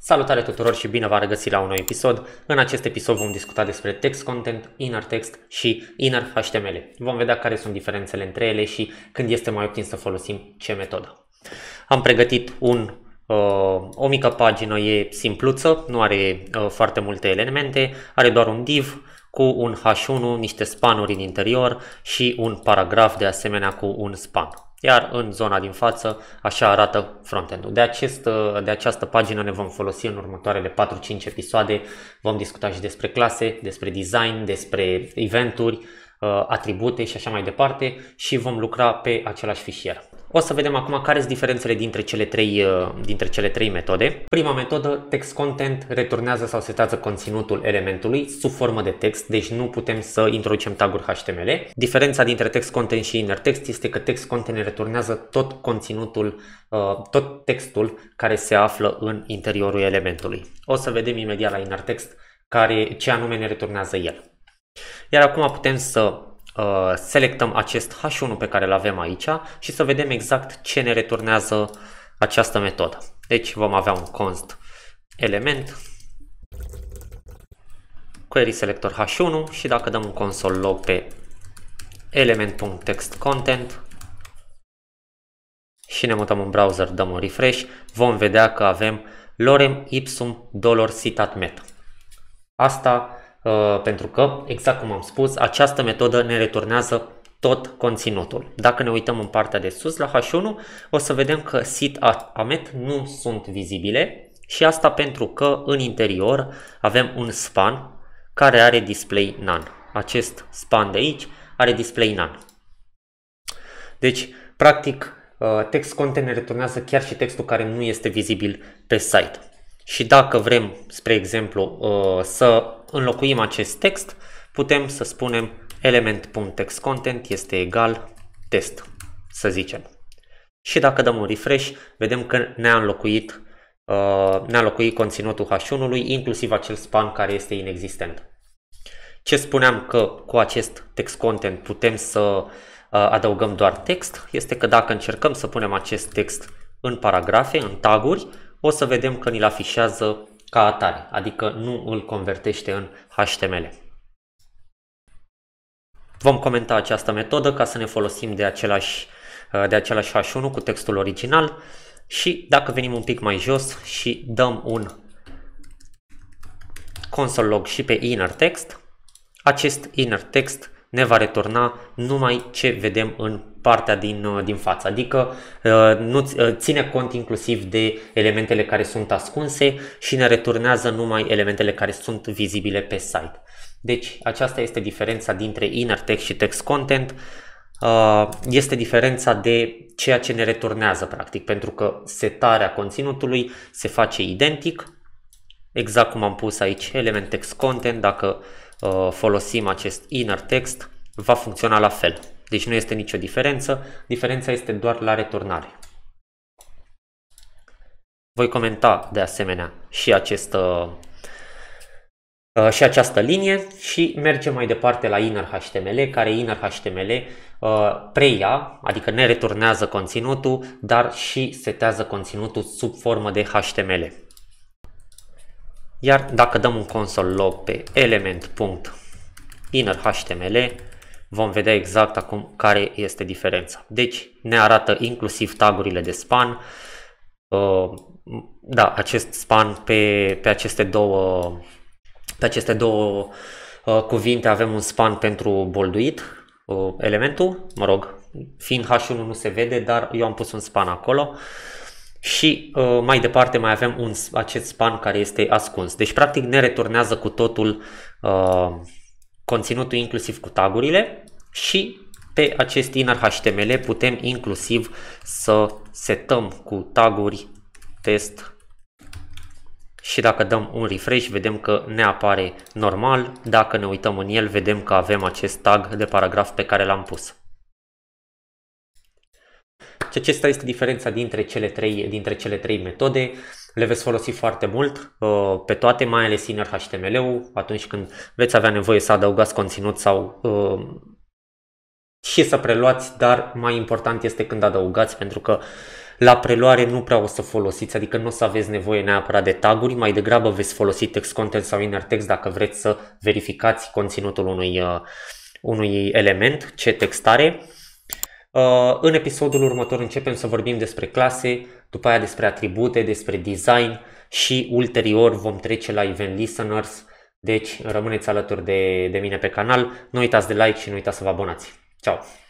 Salutare tuturor și bine v-am regăsit la un nou episod. În acest episod vom discuta despre text content, inner text și inner HTML. Vom vedea care sunt diferențele între ele și când este mai optim să folosim ce metodă. Am pregătit un uh, o mică pagină e simpluță, nu are uh, foarte multe elemente, are doar un div cu un H1, niște spanuri în interior și un paragraf de asemenea cu un span. Iar în zona din față, așa arată frontend-ul. De, acest, de această pagină ne vom folosi în următoarele 4-5 episoade. Vom discuta și despre clase, despre design, despre eventuri, uh, atribute și așa mai departe și vom lucra pe același fișier. O să vedem acum care sunt diferențele dintre cele trei, uh, dintre cele trei metode. Prima metodă, text content, returnează sau setează conținutul elementului sub formă de text, deci nu putem să introducem taguri HTML. Diferența dintre text content și inner text este că text content returnează tot conținutul, uh, tot textul care se află în interiorul elementului. O să vedem imediat la inner text care, ce anume ne returnează el. Iar acum putem să Uh, selectăm acest H1 pe care îl avem aici și să vedem exact ce ne returnează această metodă. Deci vom avea un const element query selector h1 și dacă dăm un console log pe element.textContent și ne mutăm în browser, dăm un refresh, vom vedea că avem lorem ipsum dolor citat meta. Asta Uh, pentru că, exact cum am spus, această metodă ne returnează tot conținutul. Dacă ne uităm în partea de sus la H1, o să vedem că sit amet nu sunt vizibile și asta pentru că în interior avem un span care are display none. Acest span de aici are display none. Deci, practic, uh, text content ne returnează chiar și textul care nu este vizibil pe site. Și dacă vrem, spre exemplu, uh, să înlocuim acest text, putem să spunem element.textContent este egal test, să zicem. Și dacă dăm un refresh, vedem că ne-a înlocuit, uh, ne-a înlocuit conținutul H1-ului, inclusiv acel span care este inexistent. Ce spuneam că cu acest text content putem să uh, adăugăm doar text, este că dacă încercăm să punem acest text în paragrafe, în taguri, o să vedem că ni-l afișează ca atare, adică nu îl convertește în HTML. Vom comenta această metodă ca să ne folosim de același, de același H1 cu textul original și dacă venim un pic mai jos și dăm un console log și pe inner text, acest inner text ne va returna numai ce vedem în partea din, uh, din față, adică uh, nu uh, ține cont inclusiv de elementele care sunt ascunse și ne returnează numai elementele care sunt vizibile pe site. Deci aceasta este diferența dintre inner text și text content, este diferența de ceea ce ne returnează practic, pentru că setarea conținutului se face identic, exact cum am pus aici element text content, dacă Uh, folosim acest inner text, va funcționa la fel. Deci nu este nicio diferență, diferența este doar la returnare. Voi comenta de asemenea și, acest, uh, uh, și această linie și mergem mai departe la inner HTML, care inner HTML preia, adică ne returnează conținutul, dar și setează conținutul sub formă de HTML. Iar dacă dăm un console log pe element.innerHTML, vom vedea exact acum care este diferența. Deci ne arată inclusiv tagurile de span, uh, da, acest span pe, pe aceste două, pe aceste două uh, cuvinte avem un span pentru bolduit uh, elementul, mă rog, fiind H1 nu se vede, dar eu am pus un span acolo. Și uh, mai departe mai avem un, acest span care este ascuns. Deci practic ne returnează cu totul uh, conținutul inclusiv cu tagurile și pe acest inner HTML putem inclusiv să setăm cu taguri test și dacă dăm un refresh vedem că ne apare normal, dacă ne uităm în el vedem că avem acest tag de paragraf pe care l-am pus ce acesta este diferența dintre cele trei, dintre cele trei metode. Le veți folosi foarte mult uh, pe toate, mai ales inner HTML-ul, atunci când veți avea nevoie să adăugați conținut sau uh, și să preluați, dar mai important este când adăugați, pentru că la preluare nu prea o să folosiți, adică nu o să aveți nevoie neapărat de taguri, mai degrabă veți folosi text content sau inner text dacă vreți să verificați conținutul unui, uh, unui element, ce text are. Uh, în episodul următor începem să vorbim despre clase, după aia despre atribute, despre design și ulterior vom trece la event listeners. Deci rămâneți alături de, de mine pe canal, nu uitați de like și nu uitați să vă abonați. Ciao!